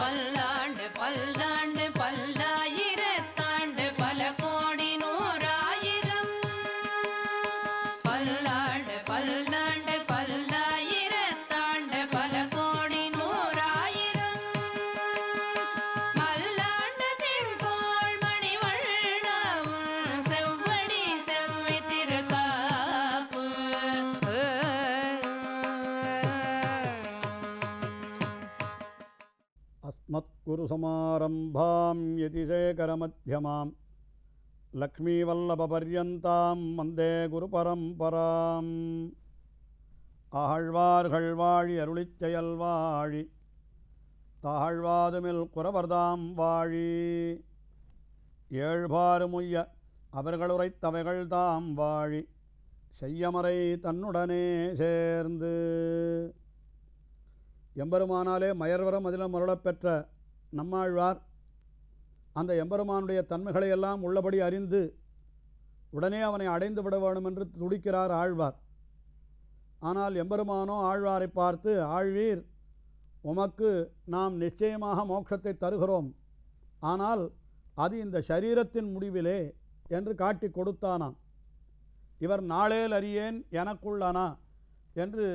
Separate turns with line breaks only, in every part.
Allah. गुरुसमारम्भां यतिशेखरमध्यमां லக்ஷ்மிவல்லபபர்யந்தாம் வந்தே குரு பரம்பராம் அகழ்வார்கள் வாழி அருளிச்செயல் வாழி தாழ்வாதுமில் குரவர்தாம் வாழி ஏழ்பாறு முய்ய அவர்களுரைத்தவைகள் தாம் வாழி செய்யமறை தன்னுடனே சேர்ந்து எம்பெருமானாலே மயர்வரம் அதிலும் அருளப்பெற்ற நம்மாழ்வார் அந்த எம்பெருமானுடைய தன்மைகளை எல்லாம் உள்ளபடி அறிந்து உடனே அவனை அடைந்து விட வேண்டும் என்று துடிக்கிறார் ஆழ்வார் ஆனால் எம்பெருமானோ ஆழ்வாரை பார்த்து ஆழ்வீர் உமக்கு நாம் நிச்சயமாக மோட்சத்தை தருகிறோம் ஆனால் அது இந்த சரீரத்தின் முடிவிலே என்று காட்டி கொடுத்தானாம் இவர் நாளேல் அறியேன் எனக்குள்ளானா என்று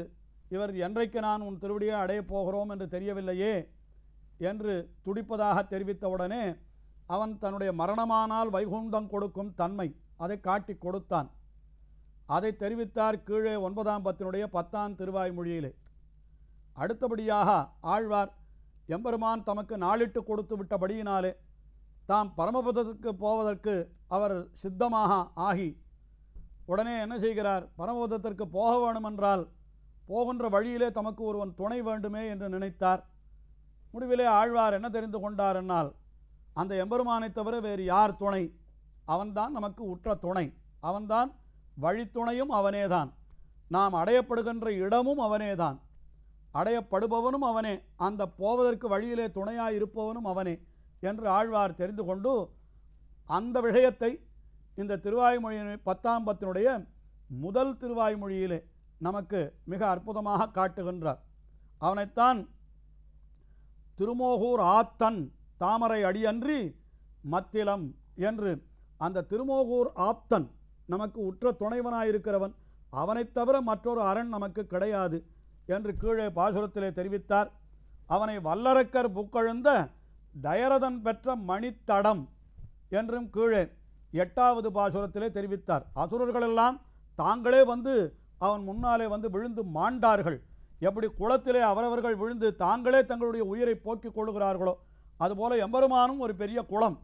இவர் என்றைக்கு நான் உன் திருவடியை அடையப் போகிறோம் என்று தெரியவில்லையே என்று துடிப்பதாக தெரிவித்தவுடனே அவன் தன்னுடைய மரணமானால் வைகுண்டம் கொடுக்கும் தன்மை அதை காட்டி கொடுத்தான் அதை தெரிவித்தார் கீழே ஒன்பதாம் பத்தினுடைய பத்தாம் திருவாய்மொழியிலே அடுத்தபடியாக ஆழ்வார் எம்பெருமான் தமக்கு நாளிட்டு கொடுத்து விட்டபடியினாலே தாம் பரமபதத்துக்கு போவதற்கு அவர் சித்தமாக ஆகி உடனே என்ன செய்கிறார் பரமபதத்திற்கு போக வேணுமென்றால் போகின்ற வழியிலே தமக்கு ஒருவன் துணை வேண்டுமே என்று நினைத்தார் முடிவிலே ஆழ்வார் என்ன தெரிந்து கொண்டார் என்னால் அந்த எம்பெருமானை தவிர வேறு யார் துணை அவன்தான் நமக்கு உற்ற துணை அவன்தான் வழித்துணையும் அவனேதான் நாம் அடையப்படுகின்ற இடமும் அவனேதான் அடையப்படுபவனும் அவனே அந்த போவதற்கு வழியிலே துணையாக இருப்பவனும் அவனே என்று ஆழ்வார் தெரிந்து கொண்டு அந்த விஷயத்தை இந்த திருவாய்மொழியின் பத்தாம் பத்தினுடைய முதல் திருவாய்மொழியிலே நமக்கு மிக அற்புதமாக காட்டுகின்றார் அவனைத்தான் திருமோகூர் ஆத்தன் தாமரை அடியன்றி மத்திலம் என்று அந்த திருமோகூர் ஆப்தன் நமக்கு உற்ற துணைவனாயிருக்கிறவன் அவனைத் தவிர மற்றொரு அரண் நமக்கு கிடையாது என்று கீழே பாசுரத்திலே தெரிவித்தார் அவனை வல்லரக்கர் புக்கழுந்த தயரதன் பெற்ற மணித்தடம் என்றும் கீழே எட்டாவது பாசுரத்திலே தெரிவித்தார் அசுரர்களெல்லாம் தாங்களே வந்து அவன் முன்னாலே வந்து விழுந்து மாண்டார்கள் எப்படி குளத்திலே அவரவர்கள் விழுந்து தாங்களே தங்களுடைய உயிரை போக்கிக் கொள்கிறார்களோ அதுபோல் எம்பெருமானும் ஒரு பெரிய குளம்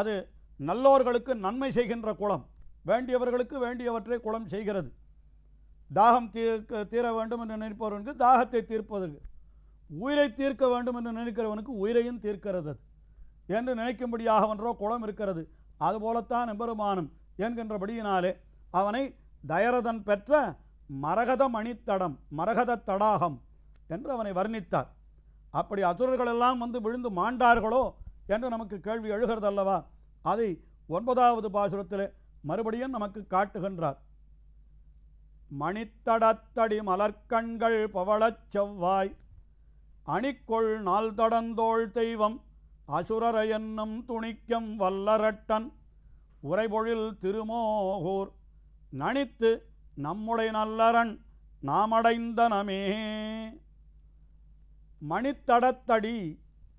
அது நல்லோர்களுக்கு நன்மை செய்கின்ற குளம் வேண்டியவர்களுக்கு வேண்டியவற்றை குளம் செய்கிறது தாகம் தீர்க்க தீர வேண்டும் என்று நினைப்பவனுக்கு தாகத்தை தீர்ப்பதற்கு உயிரை தீர்க்க வேண்டும் என்று நினைக்கிறவனுக்கு உயிரையும் தீர்க்கிறது என்று நினைக்கும்படியாக ஒன்றோ குளம் இருக்கிறது அதுபோலத்தான் எம்பெருமானும் என்கின்றபடியினாலே அவனை தயரதன் பெற்ற மரகத மணித்தடம் மரகத தடாகம் என்று அவனை வர்ணித்தார் அப்படி அசுரர்களெல்லாம் வந்து விழுந்து மாண்டார்களோ என்று நமக்கு கேள்வி அல்லவா அதை ஒன்பதாவது பாசுரத்தில் மறுபடியும் நமக்கு காட்டுகின்றார் மணித்தடத்தடி மலர்கண்கள் பவளச் செவ்வாய் அணிக்கொள் நாள் தடந்தோள் தெய்வம் அசுரர என்னும் துணிக்கம் வல்லரட்டன் உரைபொழில் திருமோகூர் நனித்து நம்முடைய நல்லரண் நாமடைந்தனமே மணித்தடத்தடி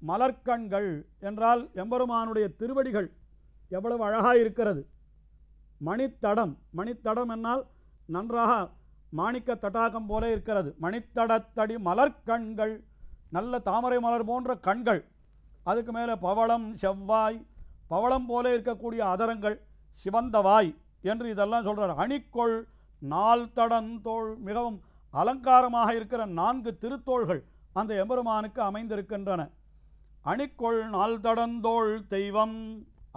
மலர்கண்கள் என்றால் எம்பெருமானுடைய திருவடிகள் எவ்வளவு அழகாக இருக்கிறது மணித்தடம் மணித்தடம் என்னால் நன்றாக மாணிக்க தட்டாகம் போல இருக்கிறது மணித்தடத்தடி மலர்கண்கள் நல்ல தாமரை மலர் போன்ற கண்கள் அதுக்கு மேலே பவளம் செவ்வாய் பவளம் போல இருக்கக்கூடிய அதரங்கள் சிவந்தவாய் என்று இதெல்லாம் சொல்கிறார் அணிக்கொள் நாள் தடந்தோள் மிகவும் அலங்காரமாக இருக்கிற நான்கு திருத்தோள்கள் அந்த எம்பெருமானுக்கு அமைந்திருக்கின்றன அணிக்கொள் நாள் தடந்தோள் தெய்வம்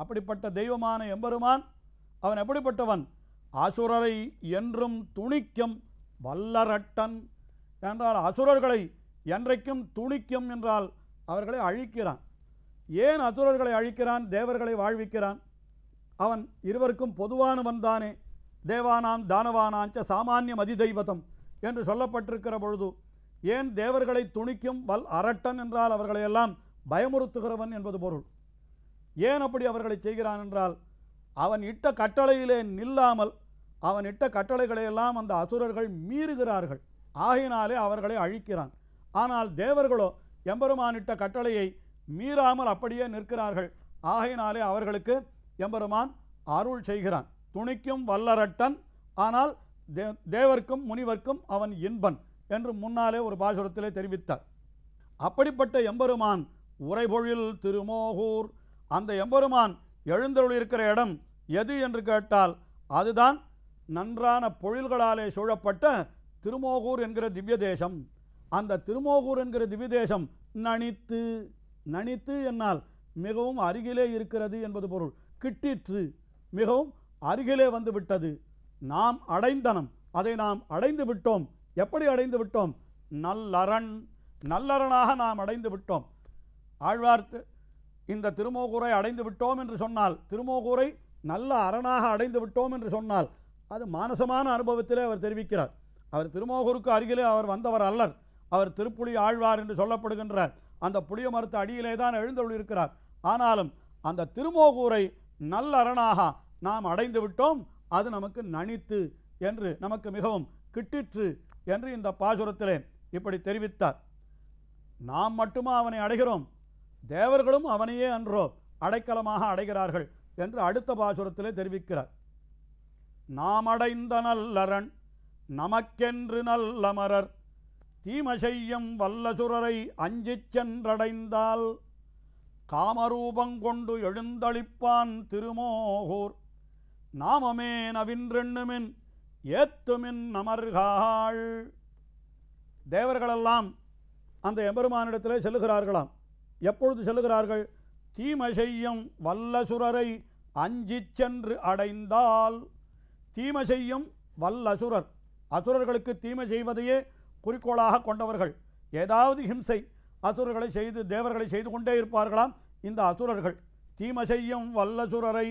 அப்படிப்பட்ட தெய்வமான எம்பெருமான் அவன் எப்படிப்பட்டவன் அசுரரை என்றும் துணிக்கும் வல்லரட்டன் என்றால் அசுரர்களை என்றைக்கும் துணிக்கும் என்றால் அவர்களை அழிக்கிறான் ஏன் அசுரர்களை அழிக்கிறான் தேவர்களை வாழ்விக்கிறான் அவன் இருவருக்கும் பொதுவானவன் தானே தேவானாம் தானவானாஞ்ச சாமானியம் அதிதெய்வதம் என்று சொல்லப்பட்டிருக்கிற பொழுது ஏன் தேவர்களை துணிக்கும் வல் அரட்டன் என்றால் அவர்களையெல்லாம் பயமுறுத்துகிறவன் என்பது பொருள் ஏன் அப்படி அவர்களை செய்கிறான் என்றால் அவன் இட்ட கட்டளையிலே நில்லாமல் அவன் இட்ட கட்டளைகளையெல்லாம் அந்த அசுரர்கள் மீறுகிறார்கள் ஆகினாலே அவர்களை அழிக்கிறான் ஆனால் தேவர்களோ எம்பெருமானிட்ட கட்டளையை மீறாமல் அப்படியே நிற்கிறார்கள் ஆகையினாலே அவர்களுக்கு எம்பெருமான் அருள் செய்கிறான் துணிக்கும் வல்லரட்டன் ஆனால் தே தேவர்க்கும் முனிவர்க்கும் அவன் இன்பன் என்று முன்னாலே ஒரு பாசுரத்திலே தெரிவித்தார் அப்படிப்பட்ட எம்பெருமான் உரைபொழில் திருமோகூர் அந்த எம்பெருமான் இருக்கிற இடம் எது என்று கேட்டால் அதுதான் நன்றான பொழில்களாலே சூழப்பட்ட திருமோகூர் என்கிற திவ்ய தேசம் அந்த திருமோகூர் என்கிற திவ்ய தேசம் நனித்து நனித்து என்னால் மிகவும் அருகிலே இருக்கிறது என்பது பொருள் கிட்டிற்று மிகவும் அருகிலே வந்து விட்டது நாம் அடைந்தனம் அதை நாம் அடைந்து விட்டோம் எப்படி அடைந்து விட்டோம் நல்லரண் நல்லரணாக நாம் அடைந்து விட்டோம் ஆழ்வார்த்து இந்த திருமோகூரை அடைந்து விட்டோம் என்று சொன்னால் திருமோகூரை நல்ல அரணாக அடைந்து விட்டோம் என்று சொன்னால் அது மானசமான அனுபவத்திலே அவர் தெரிவிக்கிறார் அவர் திருமோகூருக்கு அருகிலே அவர் வந்தவர் அல்லர் அவர் திருப்புலி ஆழ்வார் என்று சொல்லப்படுகின்ற அந்த புளிய மரத்து அடியிலே தான் எழுந்தொழிருக்கிறார் ஆனாலும் அந்த திருமோகூரை நல்ல நாம் அடைந்து விட்டோம் அது நமக்கு நனித்து என்று நமக்கு மிகவும் கிட்டிற்று என்று இந்த பாசுரத்திலே இப்படி தெரிவித்தார் நாம் மட்டுமா அவனை அடைகிறோம் தேவர்களும் அவனையே அன்றோ அடைக்கலமாக அடைகிறார்கள் என்று அடுத்த பாசுரத்திலே தெரிவிக்கிறார் நாம் அடைந்த நல்லரன் நமக்கென்று நல்ல மரர் செய்யும் வல்லசுரரை அஞ்சி சென்றடைந்தால் காமரூபங்கொண்டு எழுந்தளிப்பான் திருமோகூர் நாமமே அவின்றெண்ணுமின் ஏத்துமின் நமர்காள் தேவர்களெல்லாம் அந்த எம்பெருமானிடத்தில் செல்லுகிறார்களாம் எப்பொழுது செல்லுகிறார்கள் தீமை செய்யும் வல்லசுரரை அஞ்சி சென்று அடைந்தால் தீமை செய்யும் வல்லசுரர் அசுரர்களுக்கு தீமை செய்வதையே குறிக்கோளாக கொண்டவர்கள் ஏதாவது ஹிம்சை அசுரர்களை செய்து தேவர்களை செய்து கொண்டே இருப்பார்களாம் இந்த அசுரர்கள் தீமை செய்யும் வல்லசுரரை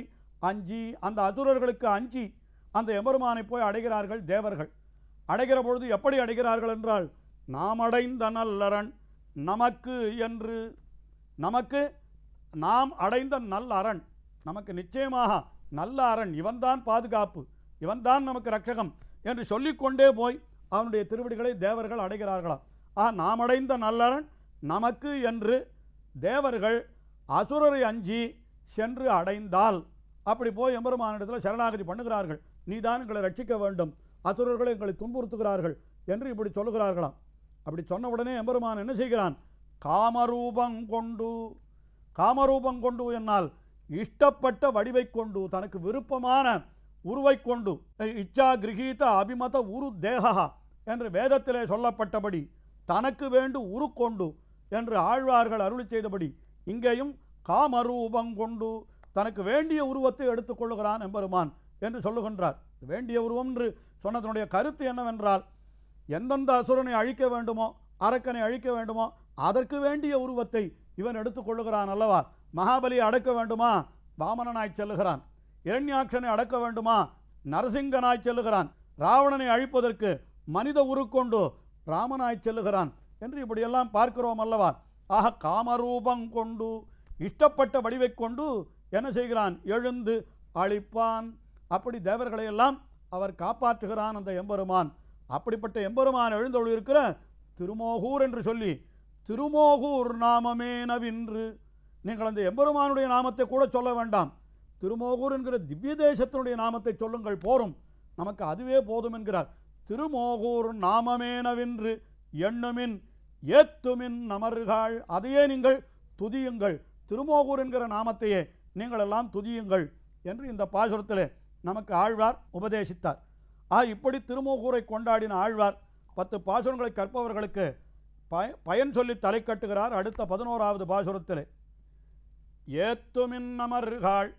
அஞ்சி அந்த அசுரர்களுக்கு அஞ்சி அந்த எமருமானை போய் அடைகிறார்கள் தேவர்கள் அடைகிற பொழுது எப்படி அடைகிறார்கள் என்றால் நாம் அடைந்த நல்லரண் நமக்கு என்று நமக்கு நாம் அடைந்த நல்ல அரண் நமக்கு நிச்சயமாக நல்ல அரண் இவன்தான் பாதுகாப்பு இவன்தான் நமக்கு ரட்சகம் என்று சொல்லிக்கொண்டே போய் அவனுடைய திருவடிகளை தேவர்கள் அடைகிறார்களாம் ஆ நாம் அடைந்த நல்லரண் நமக்கு என்று தேவர்கள் அசுரரை அஞ்சி சென்று அடைந்தால் அப்படி போய் எம்பெருமானிடத்தில் சரணாகதி பண்ணுகிறார்கள் நீதான் எங்களை ரட்சிக்க வேண்டும் அசுரர்களை எங்களை துன்புறுத்துகிறார்கள் என்று இப்படி சொல்லுகிறார்களாம் அப்படி சொன்ன உடனே எம்பெருமான் என்ன செய்கிறான் காமரூபம் கொண்டு காமரூபம் கொண்டு என்னால் இஷ்டப்பட்ட வடிவை கொண்டு தனக்கு விருப்பமான உருவை கொண்டு இச்சா கிரகீத அபிமத உரு தேகா என்று வேதத்திலே சொல்லப்பட்டபடி தனக்கு வேண்டு உரு கொண்டு என்று ஆழ்வார்கள் அருளி செய்தபடி இங்கேயும் காமரூபம் கொண்டு தனக்கு வேண்டிய உருவத்தை எடுத்துக்கொள்ளுகிறான் என்பருமான் என்று சொல்லுகின்றார் வேண்டிய உருவம் என்று சொன்னதனுடைய கருத்து என்னவென்றால் எந்தெந்த அசுரனை அழிக்க வேண்டுமோ அரக்கனை அழிக்க வேண்டுமோ அதற்கு வேண்டிய உருவத்தை இவன் எடுத்துக்கொள்ளுகிறான் அல்லவா மகாபலியை அடக்க வேண்டுமா வாமனனாய் செல்லுகிறான் இரண்யாட்சனை அடக்க வேண்டுமா நரசிங்கனாய் செல்லுகிறான் ராவணனை அழிப்பதற்கு மனித உருக்கொண்டு ராமனாய் செல்லுகிறான் என்று இப்படியெல்லாம் பார்க்கிறோம் அல்லவா ஆக காமரூபம் கொண்டு இஷ்டப்பட்ட வடிவை கொண்டு என்ன செய்கிறான் எழுந்து அழிப்பான் அப்படி தேவர்களையெல்லாம் அவர் காப்பாற்றுகிறான் அந்த எம்பெருமான் அப்படிப்பட்ட எம்பெருமான் எழுந்தொழு இருக்கிற திருமோகூர் என்று சொல்லி திருமோகூர் நாமமே நவின்று நீங்கள் அந்த எம்பெருமானுடைய நாமத்தை கூட சொல்ல வேண்டாம் திருமோகூர் என்கிற திவ்ய தேசத்தினுடைய நாமத்தை சொல்லுங்கள் போரும் நமக்கு அதுவே போதும் என்கிறார் திருமோகூர் நாமமேனவென்று எண்ணுமின் ஏத்துமின் நமர்கள் அதையே நீங்கள் துதியுங்கள் திருமோகூர் என்கிற நாமத்தையே நீங்களெல்லாம் துதியுங்கள் என்று இந்த பாசுரத்தில் நமக்கு ஆழ்வார் உபதேசித்தார் ஆ இப்படி திருமூகூரை கொண்டாடின ஆழ்வார் பத்து பாசுரங்களை கற்பவர்களுக்கு பய பயன் சொல்லி தலை கட்டுகிறார் அடுத்த பதினோராவது பாசுரத்தில் ஏத்துமின்னமர்கள்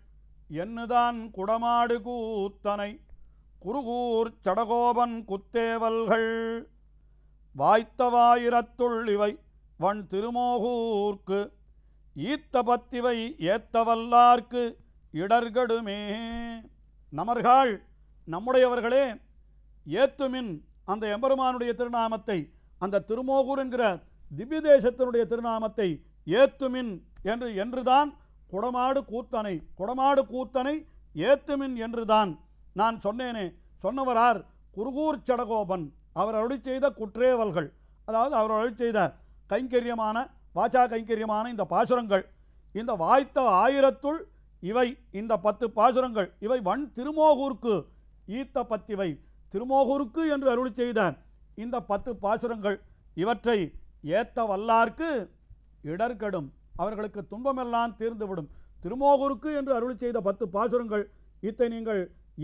என்னுதான் குடமாடு கூத்தனை குருகூர் சடகோபன் குத்தேவல்கள் வாய்த்த வாயிரத்துள் இவை வன் திருமோகூர்க்கு ஈத்தபத்திவை ஏத்தவல்லார்க்கு இடர்கடுமே நமர்கள் நம்முடையவர்களே ஏத்துமின் அந்த எம்பெருமானுடைய திருநாமத்தை அந்த திருமோகூர் என்கிற திவ்ய தேசத்தினுடைய திருநாமத்தை ஏத்துமின் என்று என்றுதான் குடமாடு கூத்தனை குடமாடு கூத்தனை ஏத்துமின் என்றுதான் நான் சொன்னேனே சொன்னவரார் குருகூர் சடகோபன் அவர் அருளி செய்த குற்றேவல்கள் அதாவது அவர் அருளி செய்த கைங்கரியமான வாச்சா கைங்கரியமான இந்த பாசுரங்கள் இந்த வாய்த்த ஆயிரத்துள் இவை இந்த பத்து பாசுரங்கள் இவை வன் திருமோகூர்க்கு ஈத்த பத்திவை திருமோகூருக்கு என்று அருள் செய்த இந்த பத்து பாசுரங்கள் இவற்றை ஏத்த வல்லார்க்கு இடர்கடும் அவர்களுக்கு துன்பமெல்லாம் தீர்ந்துவிடும் திருமோகூருக்கு என்று அருள் செய்த பத்து பாசுரங்கள் இத்தை நீங்கள்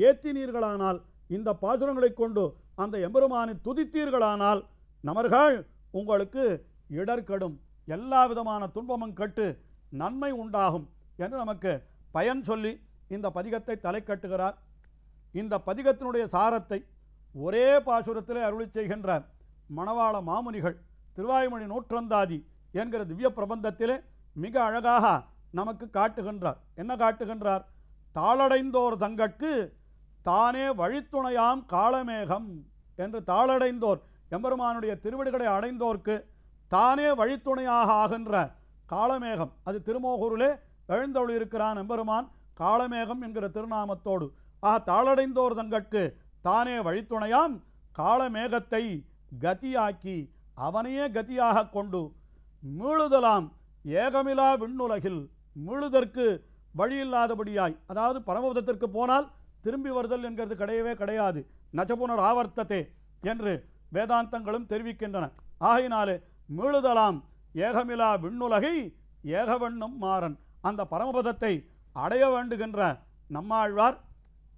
ஏத்தினீர்களானால் இந்த பாசுரங்களை கொண்டு அந்த எம்பெருமானை துதித்தீர்களானால் நமர்கள் உங்களுக்கு இடர்கடும் எல்லா விதமான துன்பமும் கட்டு நன்மை உண்டாகும் என்று நமக்கு பயன் சொல்லி இந்த பதிகத்தை தலை கட்டுகிறார் இந்த பதிகத்தினுடைய சாரத்தை ஒரே பாசுரத்திலே அருளி செய்கின்ற மணவாள மாமுனிகள் திருவாய்மொழி நூற்றந்தாதி என்கிற திவ்ய பிரபந்தத்திலே மிக அழகாக நமக்கு காட்டுகின்றார் என்ன காட்டுகின்றார் தாளடைந்தோர் தங்கட்கு தானே வழித்துணையாம் காலமேகம் என்று தாளடைந்தோர் எம்பெருமானுடைய திருவிடுகளை அடைந்தோர்க்கு தானே வழித்துணையாக ஆகின்ற காலமேகம் அது திருமோகூரிலே எழுந்தொழி இருக்கிறான் எம்பெருமான் காலமேகம் என்கிற திருநாமத்தோடு ஆக தாளடைந்தோர் தங்கட்கு தானே வழித்துணையாம் காலமேகத்தை கதியாக்கி அவனையே கதியாக கொண்டு மீழுதலாம் ஏகமிலா விண்ணுலகில் மீழுதற்கு வழியில்லாதபடியாய் அதாவது பரமபுதத்திற்கு போனால் திரும்பி வருதல் என்கிறது கிடையவே கிடையாது நஜபுனர் ஆவர்த்தத்தே என்று வேதாந்தங்களும் தெரிவிக்கின்றன ஆகையினாலே மீழுதலாம் ஏகமிலா விண்ணுலகை ஏகவண்ணும் மாறன் அந்த பரமபதத்தை அடைய வேண்டுகின்ற நம்மாழ்வார்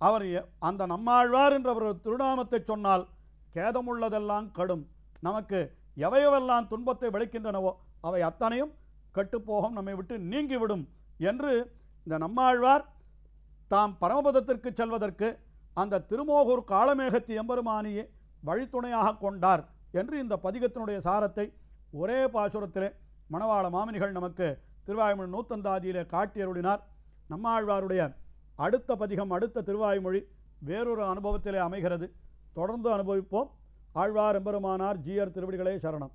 அவர் அந்த நம்மாழ்வார் என்ற ஒரு திருநாமத்தை சொன்னால் கேதமுள்ளதெல்லாம் கடும் நமக்கு எவையவெல்லாம் துன்பத்தை விளைக்கின்றனவோ அவை அத்தனையும் கட்டுப்போகும் நம்மை விட்டு நீங்கிவிடும் என்று இந்த நம்மாழ்வார் தாம் பரமபதத்திற்கு செல்வதற்கு அந்த திருமோகூர் காலமேகத்தி எம்பெருமானியை வழித்துணையாக கொண்டார் என்று இந்த பதிகத்தினுடைய சாரத்தை ஒரே பாசுரத்திலே மணவாள மாமினிகள் நமக்கு திருவாய்மொழி நூத்தந்தாதியிலே காட்டியருளினார் நம்மாழ்வாருடைய அடுத்த பதிகம் அடுத்த திருவாய்மொழி வேறொரு அனுபவத்திலே அமைகிறது தொடர்ந்து அனுபவிப்போம் ஆழ்வார் எம்பெருமானார் ஜியர் திருவடிகளே சரணம்